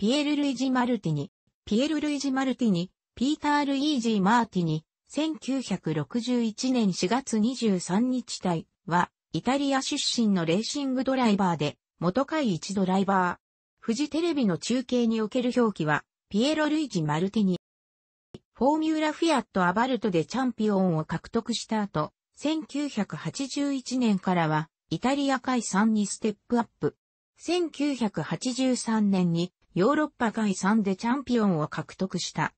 ピエル・ルイジ・マルティニ、ピエル・ルイジ・マルティニ、ピーター・ルイージマーティニ、1961年4月23日体は、イタリア出身のレーシングドライバーで、元会一ドライバー。フジテレビの中継における表記は、ピエロ・ルイジ・マルティニ。フォーミューラ・フィアット・アバルトでチャンピオンを獲得した後、1981年からは、イタリア解散にステップアップ。1983年に、ヨーロッパ外産でチャンピオンを獲得した。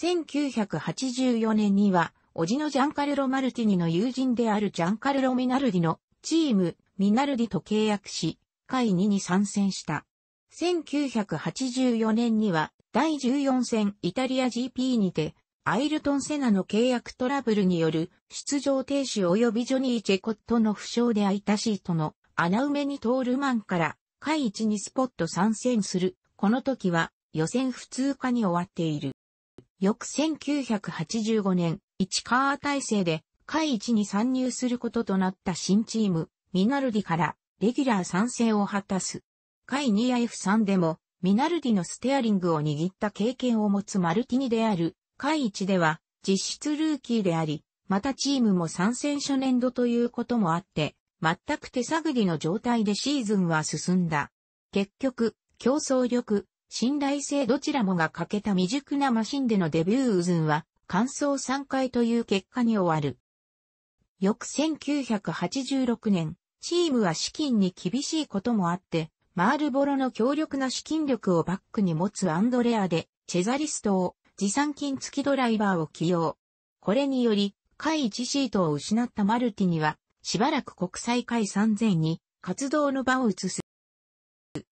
1984年には、おじのジャンカルロ・マルティニの友人であるジャンカルロ・ミナルディのチーム、ミナルディと契約し、会2に参戦した。1984年には、第14戦イタリア GP にて、アイルトン・セナの契約トラブルによる出場停止及びジョニー・チェコットの負傷で空いたシートの穴埋めにトールマンから、会1にスポット参戦するこの時は予選普通科に終わっている。翌1985年、市川体制で、会一に参入することとなった新チーム、ミナルディからレギュラー参戦を果たす。会 2F3 でも、ミナルディのステアリングを握った経験を持つマルティニである、会一では、実質ルーキーであり、またチームも参戦初年度ということもあって、全く手探りの状態でシーズンは進んだ。結局、競争力、信頼性どちらもが欠けた未熟なマシンでのデビューウズンは、完走3回という結果に終わる。翌1986年、チームは資金に厳しいこともあって、マールボロの強力な資金力をバックに持つアンドレアで、チェザリストを持参金付きドライバーを起用。これにより、下1シートを失ったマルティには、しばらく国際会3000に活動の場を移す。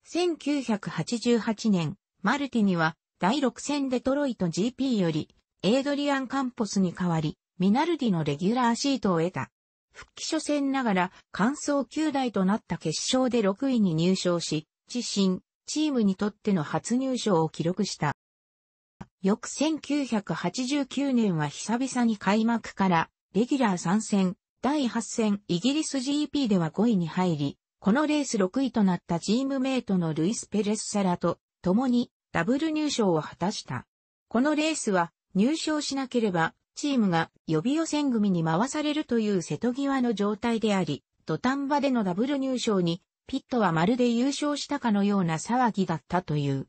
1988年、マルティには第6戦デトロイト GP より、エイドリアン・カンポスに代わり、ミナルディのレギュラーシートを得た。復帰初戦ながら、完走9台となった決勝で6位に入賞し、自身、チームにとっての初入賞を記録した。翌1989年は久々に開幕から、レギュラー3戦、第8戦イギリス GP では5位に入り、このレース6位となったチームメイトのルイス・ペレス・サラと共にダブル入賞を果たした。このレースは入賞しなければチームが予備予選組に回されるという瀬戸際の状態であり、土壇場でのダブル入賞にピットはまるで優勝したかのような騒ぎだったという。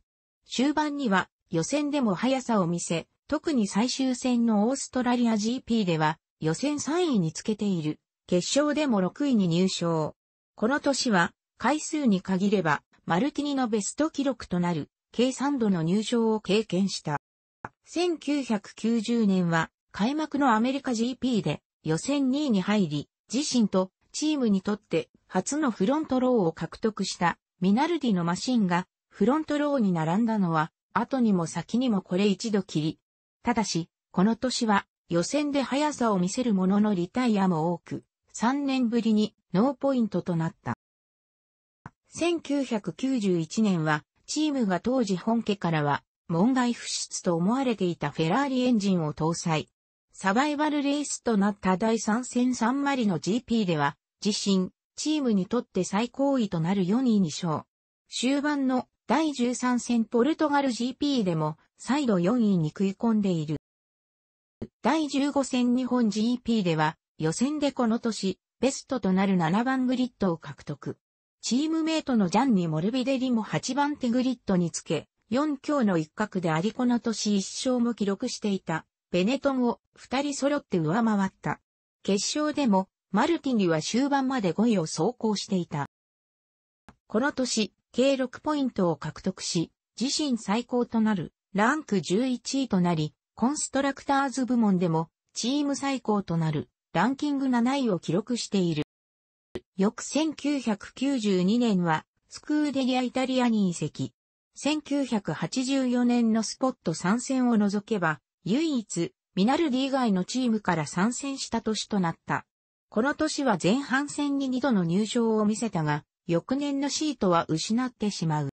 終盤には予選でも速さを見せ、特に最終戦のオーストラリア GP では予選3位につけている。決勝でも6位に入賞。この年は、回数に限れば、マルティニのベスト記録となる、計3度の入賞を経験した。1990年は、開幕のアメリカ GP で、予選2位に入り、自身とチームにとって初のフロントローを獲得したミナルディのマシンがフロントローに並んだのは後にも先にもこれ一度きり。ただし、この年は予選で速さを見せるもののリタイアも多く、3年ぶりにノーポイントとなった。1991年は、チームが当時本家からは、門外不出と思われていたフェラーリエンジンを搭載。サバイバルレースとなった第3戦三マリの GP では、自身、チームにとって最高位となる4位に勝。終盤の第13戦ポルトガル GP でも、再度4位に食い込んでいる。第15戦日本 GP では、予選でこの年、ベストとなる7番グリッドを獲得。チームメイトのジャンニ・モルビデリも8番手グリッドにつけ、4強の一角でアリコの年1勝も記録していた、ベネトンを2人揃って上回った。決勝でも、マルティニは終盤まで5位を走行していた。この年、計6ポイントを獲得し、自身最高となる、ランク11位となり、コンストラクターズ部門でも、チーム最高となる、ランキング7位を記録している。翌1992年は、スクーデリアイタリアに移籍。1984年のスポット参戦を除けば、唯一、ミナルディ以外のチームから参戦した年となった。この年は前半戦に2度の入賞を見せたが、翌年のシートは失ってしまう。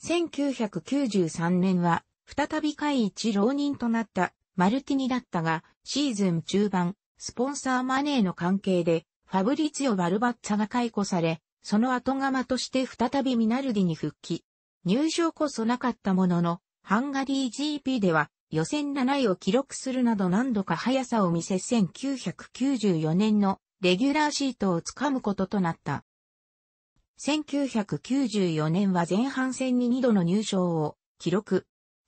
1993年は、再び下位一浪人となったマルティニだったが、シーズン中盤、スポンサーマネーの関係で、ファブリツィオ・バルバッツァが解雇され、その後釜として再びミナルディに復帰。入賞こそなかったものの、ハンガリー GP では予選7位を記録するなど何度か速さを見せ1994年のレギュラーシートをつかむこととなった。1994年は前半戦に2度の入賞を記録。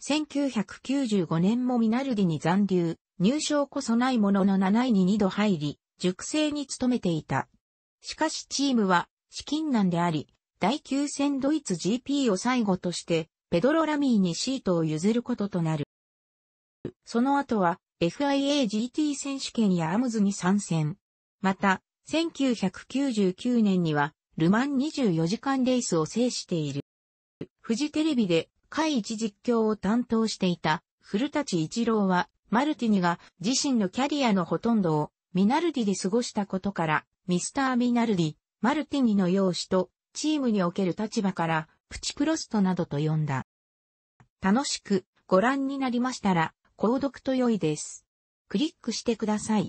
1995年もミナルディに残留。入賞こそないものの7位に2度入り、熟成に努めていた。しかしチームは資金難であり、第9戦ドイツ GP を最後として、ペドロ・ラミーにシートを譲ることとなる。その後は FIAGT 選手権やアムズに参戦。また、1999年には、ルマン24時間レースを制している。フジテレビで、会一実況を担当していた、古立一郎は、マルティニが自身のキャリアのほとんどをミナルディで過ごしたことから、ミスター・ミナルディ、マルティニの容姿とチームにおける立場からプチプロストなどと呼んだ。楽しくご覧になりましたら、購読と良いです。クリックしてください。